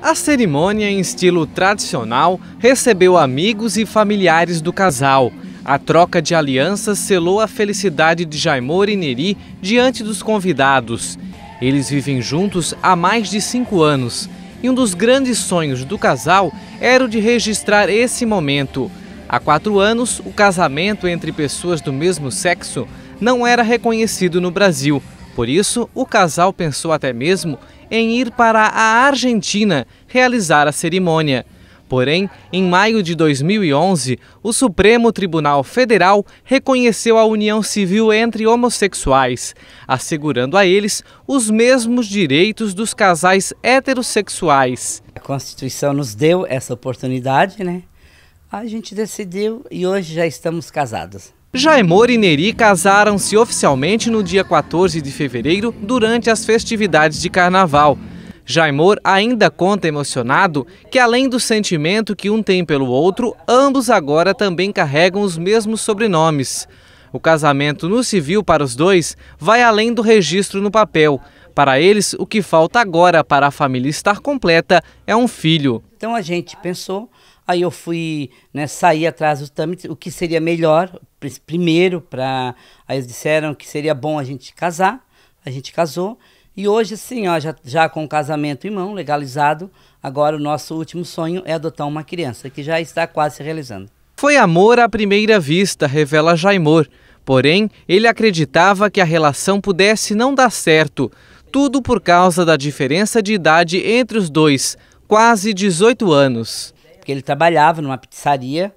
A cerimônia, em estilo tradicional, recebeu amigos e familiares do casal. A troca de alianças selou a felicidade de Jaimor e Neri diante dos convidados. Eles vivem juntos há mais de cinco anos e um dos grandes sonhos do casal era o de registrar esse momento. Há quatro anos, o casamento entre pessoas do mesmo sexo não era reconhecido no Brasil. Por isso, o casal pensou até mesmo em ir para a Argentina realizar a cerimônia. Porém, em maio de 2011, o Supremo Tribunal Federal reconheceu a união civil entre homossexuais, assegurando a eles os mesmos direitos dos casais heterossexuais. A Constituição nos deu essa oportunidade, né? A gente decidiu e hoje já estamos casados. Jaimor e Neri casaram-se oficialmente no dia 14 de fevereiro, durante as festividades de carnaval. Jaimor ainda conta emocionado que, além do sentimento que um tem pelo outro, ambos agora também carregam os mesmos sobrenomes. O casamento no civil para os dois vai além do registro no papel. Para eles, o que falta agora para a família estar completa é um filho. Então a gente pensou, Aí eu fui né, sair atrás dos trâmites, o que seria melhor, primeiro, para. Aí eles disseram que seria bom a gente casar, a gente casou. E hoje, sim, ó, já, já com o casamento em mão, legalizado, agora o nosso último sonho é adotar uma criança, que já está quase se realizando. Foi amor à primeira vista, revela Jaimor. Porém, ele acreditava que a relação pudesse não dar certo. Tudo por causa da diferença de idade entre os dois, quase 18 anos porque ele trabalhava numa pizzaria.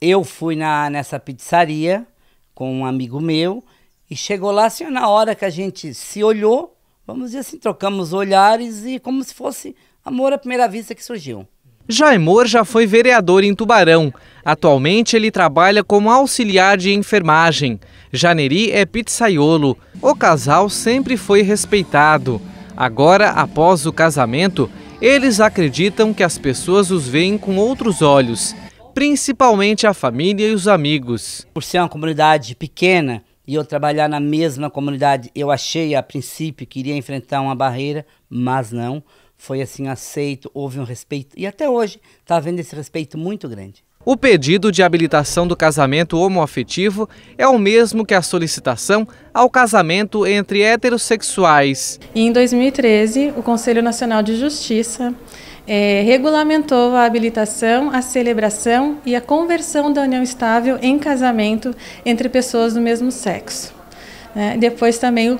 Eu fui na, nessa pizzaria com um amigo meu e chegou lá assim, na hora que a gente se olhou, vamos dizer assim, trocamos olhares e como se fosse amor à primeira vista que surgiu. Jaimor já foi vereador em Tubarão. Atualmente ele trabalha como auxiliar de enfermagem. Janeri é pizzaiolo. O casal sempre foi respeitado. Agora, após o casamento, eles acreditam que as pessoas os veem com outros olhos, principalmente a família e os amigos. Por ser uma comunidade pequena e eu trabalhar na mesma comunidade, eu achei a princípio que iria enfrentar uma barreira, mas não foi assim aceito, houve um respeito e até hoje está havendo esse respeito muito grande. O pedido de habilitação do casamento homoafetivo é o mesmo que a solicitação ao casamento entre heterossexuais. Em 2013, o Conselho Nacional de Justiça é, regulamentou a habilitação, a celebração e a conversão da união estável em casamento entre pessoas do mesmo sexo. Né? Depois também uh,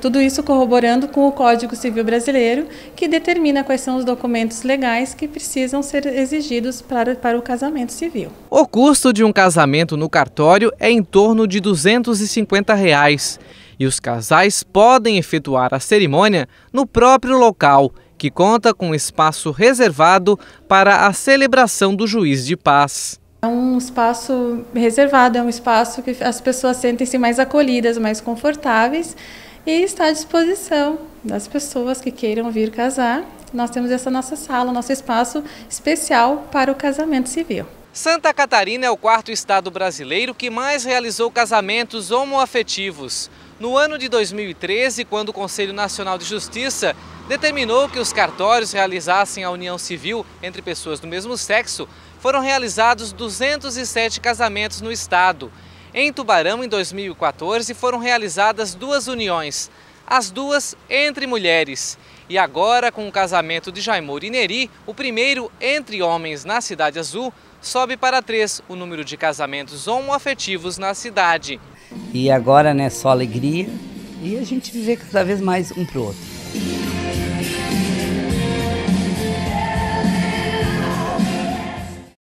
tudo isso corroborando com o Código Civil Brasileiro, que determina quais são os documentos legais que precisam ser exigidos para, para o casamento civil. O custo de um casamento no cartório é em torno de R$ 250. Reais, e os casais podem efetuar a cerimônia no próprio local, que conta com espaço reservado para a celebração do juiz de paz. É um espaço reservado, é um espaço que as pessoas sentem-se mais acolhidas, mais confortáveis e está à disposição das pessoas que queiram vir casar. Nós temos essa nossa sala, nosso espaço especial para o casamento civil. Santa Catarina é o quarto estado brasileiro que mais realizou casamentos homoafetivos. No ano de 2013, quando o Conselho Nacional de Justiça determinou que os cartórios realizassem a união civil entre pessoas do mesmo sexo, foram realizados 207 casamentos no estado. Em Tubarão, em 2014, foram realizadas duas uniões, as duas entre mulheres. E agora, com o casamento de Jaimor e Neri, o primeiro entre homens na Cidade Azul, sobe para três o número de casamentos homoafetivos na cidade. E agora, né, só alegria e a gente viver cada vez mais um pro outro. Yeah.